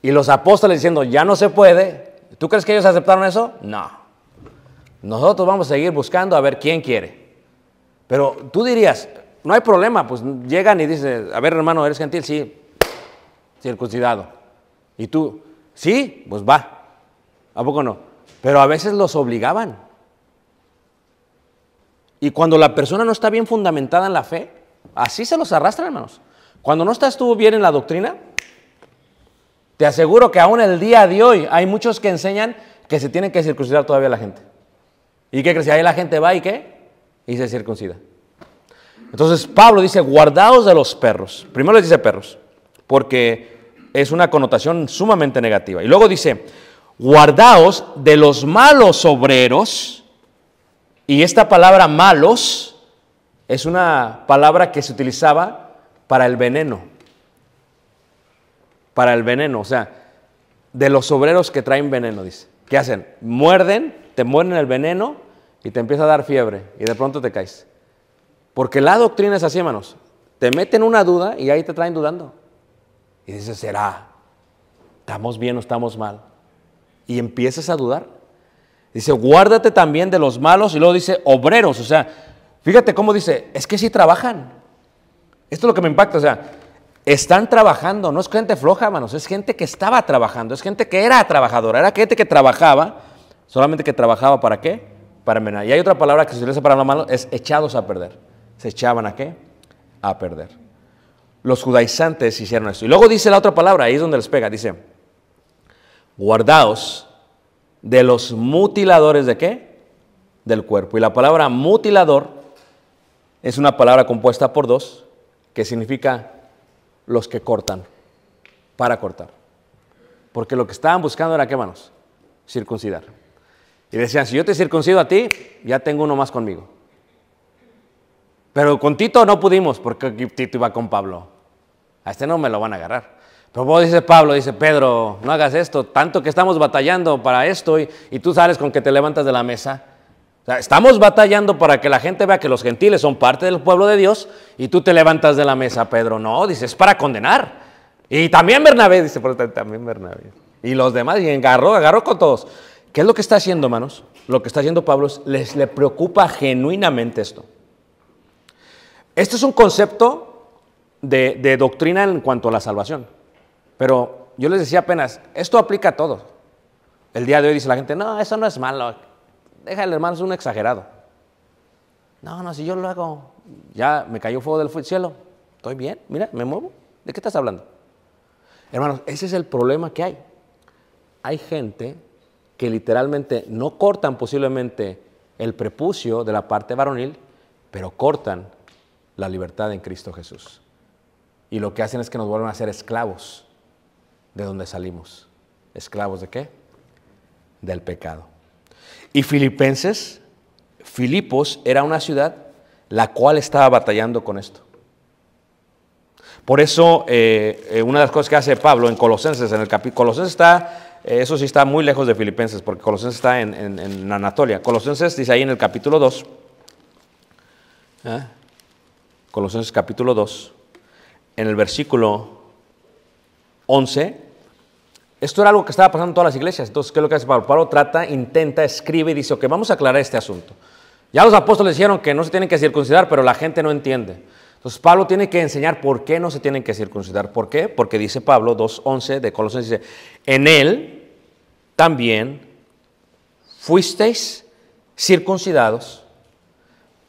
Y los apóstoles diciendo, ya no se puede. ¿Tú crees que ellos aceptaron eso? No. Nosotros vamos a seguir buscando a ver quién quiere. Pero tú dirías, no hay problema, pues llegan y dicen, a ver hermano, ¿eres gentil? Sí, circuncidado. Y tú, sí, pues va. ¿A poco no? Pero a veces los obligaban. Y cuando la persona no está bien fundamentada en la fe, así se los arrastra, hermanos. Cuando no estás tú bien en la doctrina, te aseguro que aún el día de hoy hay muchos que enseñan que se tienen que circuncidar todavía la gente. ¿Y que crees? Ahí la gente va y qué? Y se circuncida. Entonces Pablo dice, guardaos de los perros. Primero les dice perros porque es una connotación sumamente negativa. Y luego dice, guardaos de los malos obreros, y esta palabra malos es una palabra que se utilizaba para el veneno, para el veneno, o sea, de los obreros que traen veneno, dice. ¿Qué hacen? Muerden, te mueren el veneno y te empieza a dar fiebre y de pronto te caes. Porque la doctrina es así, hermanos. Te meten una duda y ahí te traen dudando. Y dice ¿será? ¿Estamos bien o estamos mal? Y empiezas a dudar. Dice, guárdate también de los malos. Y luego dice, obreros. O sea, fíjate cómo dice, es que sí trabajan. Esto es lo que me impacta. O sea, están trabajando. No es gente floja, manos. Es gente que estaba trabajando. Es gente que era trabajadora. Era gente que trabajaba. Solamente que trabajaba para qué? Para menar. Y hay otra palabra que se utiliza para hablar malo. Es echados a perder. Se echaban a qué? A perder los judaizantes hicieron esto. Y luego dice la otra palabra, ahí es donde les pega, dice, guardaos de los mutiladores de qué? Del cuerpo. Y la palabra mutilador es una palabra compuesta por dos, que significa los que cortan, para cortar. Porque lo que estaban buscando era, ¿qué manos? Circuncidar. Y decían, si yo te circuncido a ti, ya tengo uno más conmigo. Pero con Tito no pudimos, porque Tito iba con Pablo. A este no me lo van a agarrar. Pero vos dice Pablo, dice Pedro, no hagas esto, tanto que estamos batallando para esto y, tú sales con que te levantas de la mesa. O sea, estamos batallando para que la gente vea que los gentiles son parte del pueblo de Dios y tú te levantas de la mesa, Pedro. No, dices, es para condenar. Y también Bernabé, dice, también Bernabé. Y los demás, y agarró, agarró con todos. ¿Qué es lo que está haciendo, hermanos? Lo que está haciendo Pablo es, les le preocupa genuinamente esto. Esto es un concepto de, doctrina en cuanto a la salvación. Pero yo les decía apenas, esto aplica a todos. El día de hoy dice la gente, no, eso no es malo. déjale hermano, es un exagerado. No, no, si yo lo hago, ya me cayó fuego del cielo. Estoy bien, mira, me muevo. ¿De qué estás hablando? Hermanos, ese es el problema que hay. Hay gente que literalmente no cortan posiblemente el prepucio de la parte varonil, pero cortan la libertad en Cristo Jesús. Y lo que hacen es que nos vuelven a ser esclavos de donde salimos. ¿Esclavos de qué? Del pecado. Y Filipenses, Filipos era una ciudad la cual estaba batallando con esto. Por eso, eh, eh, una de las cosas que hace Pablo en Colosenses, en el capítulo, Colosenses está, eh, eso sí está muy lejos de Filipenses, porque Colosenses está en, en Anatolia. Colosenses dice ahí en el capítulo 2, Colosenses capítulo 2, en el versículo 11, esto era algo que estaba pasando en todas las iglesias. Entonces, ¿qué es lo que hace Pablo? Pablo trata, intenta, escribe y dice, ok, vamos a aclarar este asunto. Ya los apóstoles dijeron que no se tienen que circuncidar, pero la gente no entiende. Entonces Pablo tiene que enseñar por qué no se tienen que circuncidar. ¿Por qué? Porque dice Pablo 2.11 de Colosenses, dice, en él también fuisteis circuncidados.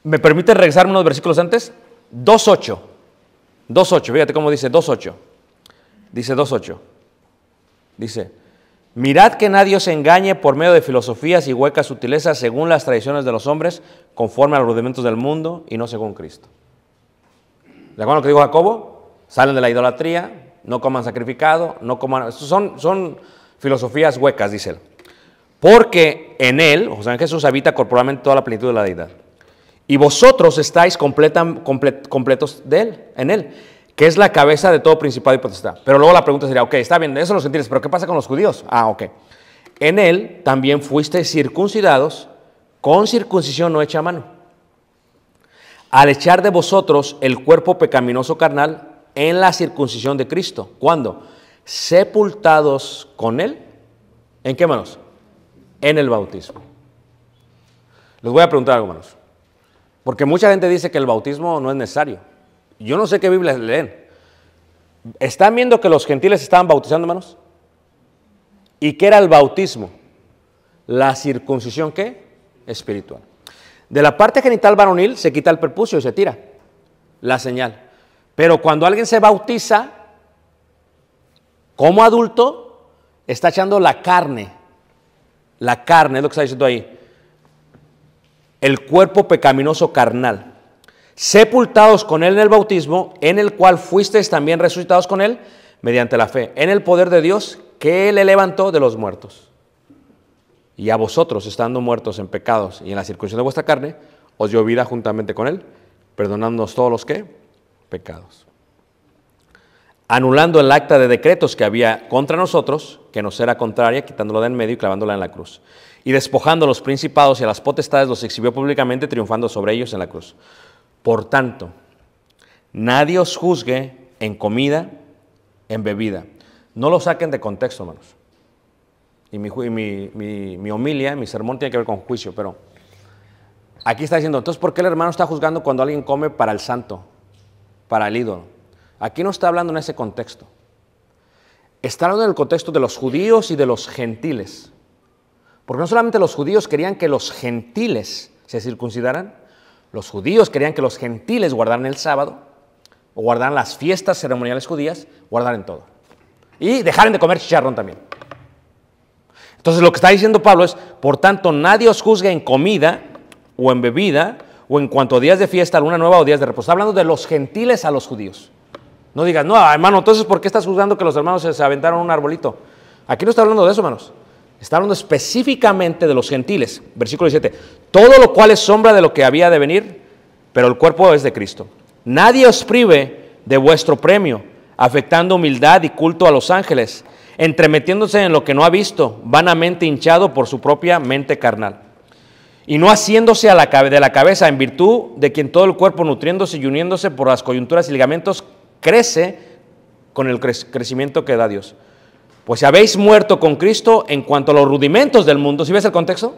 ¿Me permite regresar unos versículos antes? 2.8. 2.8, fíjate cómo dice 2.8. Dice 2.8. Dice, mirad que nadie se engañe por medio de filosofías y huecas sutilezas según las tradiciones de los hombres, conforme a los rudimentos del mundo y no según Cristo. ¿De acuerdo a lo que dijo Jacobo? Salen de la idolatría, no coman sacrificado, no coman... Son, son filosofías huecas, dice él. Porque en él, o sea, en Jesús habita corporalmente toda la plenitud de la deidad. Y vosotros estáis completos de él, en él, que es la cabeza de todo principado y potestad. Pero luego la pregunta sería, ok, está bien, eso lo gentiles, pero ¿qué pasa con los judíos? Ah, ok. En él también fuisteis circuncidados con circuncisión no hecha a mano. Al echar de vosotros el cuerpo pecaminoso carnal en la circuncisión de Cristo. ¿Cuándo? Sepultados con él. ¿En qué manos? En el bautismo. Les voy a preguntar algo, manos. Porque mucha gente dice que el bautismo no es necesario. Yo no sé qué Biblia leen. ¿Están viendo que los gentiles estaban bautizando, hermanos? ¿Y qué era el bautismo? La circuncisión, ¿qué? Espiritual. De la parte genital varonil se quita el perpucio y se tira la señal. Pero cuando alguien se bautiza como adulto, está echando la carne. La carne es lo que está diciendo ahí el cuerpo pecaminoso carnal, sepultados con él en el bautismo, en el cual fuisteis también resucitados con él mediante la fe, en el poder de Dios que le levantó de los muertos. Y a vosotros, estando muertos en pecados y en la circuncisión de vuestra carne, os dio vida juntamente con él, perdonándonos todos los que pecados. Anulando el acta de decretos que había contra nosotros, que nos era contraria, quitándola de en medio y clavándola en la cruz y despojando a los principados y a las potestades los exhibió públicamente triunfando sobre ellos en la cruz. Por tanto, nadie os juzgue en comida, en bebida. No lo saquen de contexto, hermanos. Y mi, mi, mi, mi homilia, mi sermón tiene que ver con juicio, pero aquí está diciendo, entonces, ¿por qué el hermano está juzgando cuando alguien come para el santo, para el ídolo? Aquí no está hablando en ese contexto. Está hablando en el contexto de los judíos y de los gentiles. Porque no solamente los judíos querían que los gentiles se circuncidaran, los judíos querían que los gentiles guardaran el sábado, o guardaran las fiestas ceremoniales judías, guardaran todo. Y dejaran de comer chicharrón también. Entonces lo que está diciendo Pablo es, por tanto, nadie os juzgue en comida o en bebida o en cuanto a días de fiesta, luna nueva o días de reposo. Está hablando de los gentiles a los judíos. No digas, no, hermano, entonces ¿por qué estás juzgando que los hermanos se aventaron un arbolito? Aquí no está hablando de eso, hermanos. Está hablando específicamente de los gentiles. Versículo 17. Todo lo cual es sombra de lo que había de venir, pero el cuerpo es de Cristo. Nadie os prive de vuestro premio, afectando humildad y culto a los ángeles, entremetiéndose en lo que no ha visto, vanamente hinchado por su propia mente carnal. Y no haciéndose a de la cabeza, en virtud de quien todo el cuerpo, nutriéndose y uniéndose por las coyunturas y ligamentos, crece con el crecimiento que da Dios. Pues si habéis muerto con Cristo en cuanto a los rudimentos del mundo, ¿si ¿sí ves el contexto?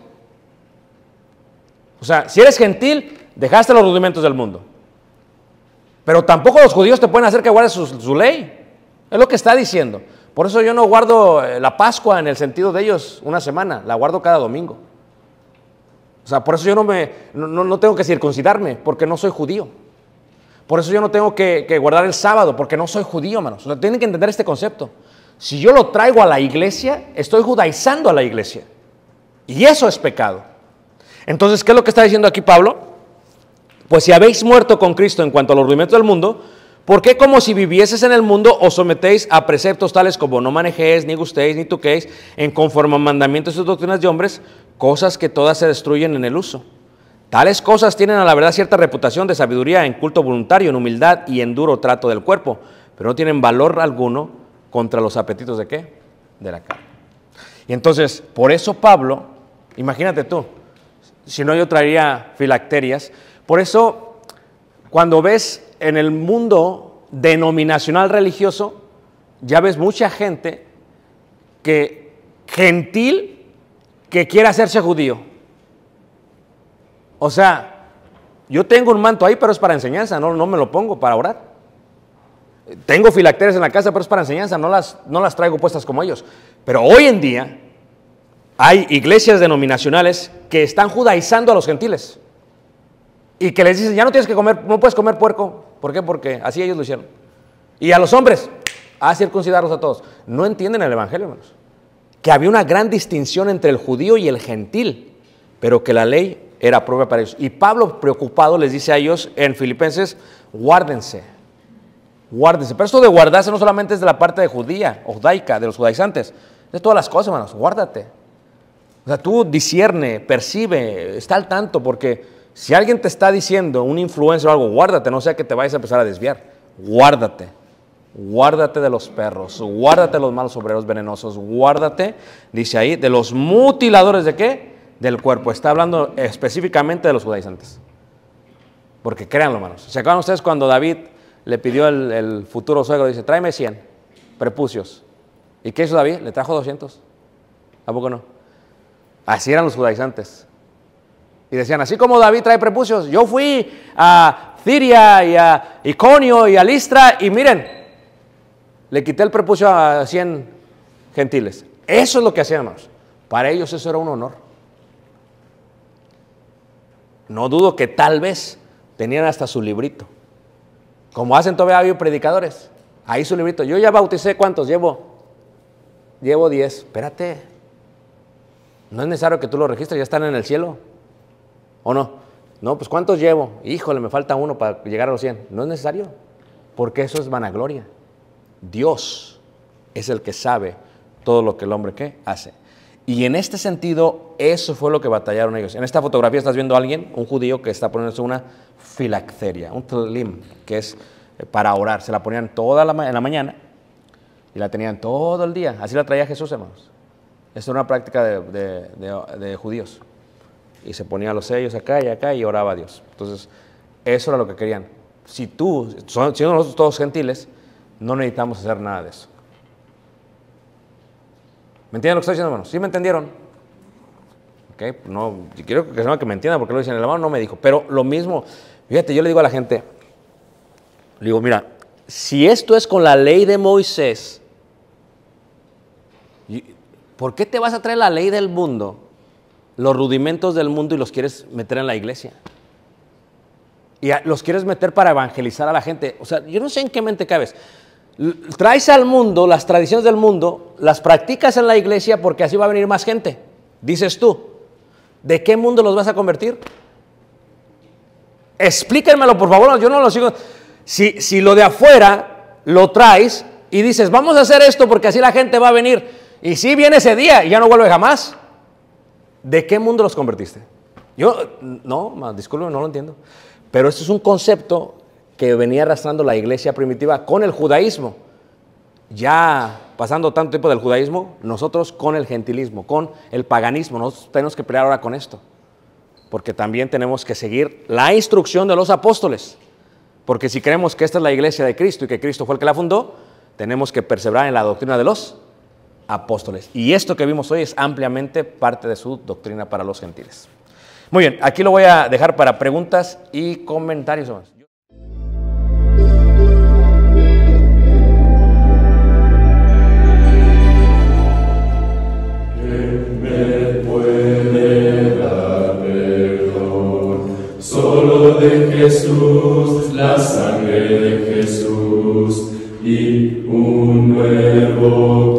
O sea, si eres gentil, dejaste los rudimentos del mundo. Pero tampoco los judíos te pueden hacer que guardes su, ley. Es lo que está diciendo. Por eso yo no guardo eh, la Pascua en el sentido de ellos una semana, la guardo cada domingo. O sea, por eso yo no, me, no, tengo que circuncidarme, porque no soy judío. Por eso yo no tengo que, guardar el sábado, porque no soy judío, hermanos. tienen que entender este concepto. Si yo lo traigo a la iglesia, estoy judaizando a la iglesia. Y eso es pecado. Entonces, ¿qué es lo que está diciendo aquí Pablo? Pues si habéis muerto con Cristo en cuanto a los rudimentos del mundo, ¿por qué como si vivieses en el mundo os sometéis a preceptos tales como no manejéis, ni gustéis, ni toquéis, en conforme a mandamientos y doctrinas de hombres, cosas que todas se destruyen en el uso? Tales cosas tienen a la verdad cierta reputación de sabiduría en culto voluntario, en humildad y en duro trato del cuerpo, pero no tienen valor alguno contra los apetitos de qué? De la carne. Y entonces, por eso Pablo, imagínate tú, si no yo traería filacterias, por eso cuando ves en el mundo denominacional religioso, ya ves mucha gente que gentil que quiere hacerse judío. O sea, yo tengo un manto ahí, pero es para enseñanza, no, no me lo pongo para orar. Tengo filacterias en la casa, pero es para enseñanza, no las, no las traigo puestas como ellos. Pero hoy en día hay iglesias denominacionales que están judaizando a los gentiles y que les dicen, ya no tienes que comer, no puedes comer puerco. ¿Por qué? Porque así ellos lo hicieron. Y a los hombres, a circuncidarlos a todos. No entienden el Evangelio, hermanos. Que había una gran distinción entre el judío y el gentil, pero que la ley era propia para ellos. Y Pablo, preocupado, les dice a ellos en Filipenses, guárdense Guárdese. Pero esto de guardarse no solamente es de la parte de judía o judaica, de los judaizantes. Es de todas las cosas, hermanos. Guárdate. O sea, tú discierne, percibe, está al tanto, porque si alguien te está diciendo, un influencer o algo, guárdate, no sea que te vayas a empezar a desviar. Guárdate. Guárdate de los perros, guárdate de los malos obreros venenosos, guárdate, dice ahí, de los mutiladores de qué? Del cuerpo. Está hablando específicamente de los judaizantes. Porque créanlo, hermanos. ¿Se acuerdan ustedes cuando David le pidió el, futuro suegro, dice, tráeme 100 prepucios. ¿Y qué hizo David? Le trajo 200. ¿A poco no? Así eran los judaizantes. Y decían, así como David trae prepucios, yo fui a Siria y a Iconio y a Listra y miren, le quité el prepucio a 100 gentiles. Eso es lo que hacían, hermanos. Para ellos eso era un honor. No dudo que tal vez tenían hasta su librito. Como hacen todavía hay predicadores. Ahí su librito. Yo ya bauticé cuántos llevo. Llevo 10. Espérate. No es necesario que tú lo registres, ya están en el cielo. ¿O no? No, pues ¿cuántos llevo? Híjole, me falta uno para llegar a los 100. No es necesario, porque eso es vanagloria. Dios es el que sabe todo lo que el hombre hace. Y en este sentido, eso fue lo que batallaron ellos. En esta fotografía estás viendo a alguien, un judío, que está poniéndose una filacteria, un tlim, que es eh, para orar. Se la ponían toda la, en la mañana y la tenían todo el día. Así la traía Jesús, hermanos. Esto era una práctica de, judíos. Y se ponía los sellos acá y acá y oraba a Dios. Entonces, eso era lo que querían. Si tú, siendo nosotros todos gentiles, no necesitamos hacer nada de eso. ¿Me entienden lo que estoy diciendo, hermano? ¿Sí me entendieron? Ok, no, quiero que que me entienda porque lo dicen, el hermano no me dijo. Pero lo mismo, fíjate, yo le digo a la gente, le digo, mira, si esto es con la ley de Moisés, ¿por qué te vas a traer la ley del mundo, los rudimentos del mundo y los quieres meter en la iglesia? Y los quieres meter para evangelizar a la gente. O sea, yo no sé en qué mente cabes. Traes al mundo las tradiciones del mundo las practicas en la iglesia porque así va a venir más gente, dices tú. ¿De qué mundo los vas a convertir? Explíquenmelo, por favor, yo no lo sigo. Si, lo de afuera lo traes y dices, vamos a hacer esto porque así la gente va a venir, y si viene ese día y ya no vuelve jamás, ¿de qué mundo los convertiste? Yo, no, disculpe, no lo entiendo. Pero este es un concepto que venía arrastrando la iglesia primitiva con el judaísmo. Ya pasando tanto tiempo del judaísmo, nosotros con el gentilismo, con el paganismo, nosotros tenemos que pelear ahora con esto, porque también tenemos que seguir la instrucción de los apóstoles, porque si creemos que esta es la iglesia de Cristo y que Cristo fue el que la fundó, tenemos que perseverar en la doctrina de los apóstoles. Y esto que vimos hoy es ampliamente parte de su doctrina para los gentiles. Muy bien, aquí lo voy a dejar para preguntas y comentarios. Jesús, la sangre de Jesús y un nuevo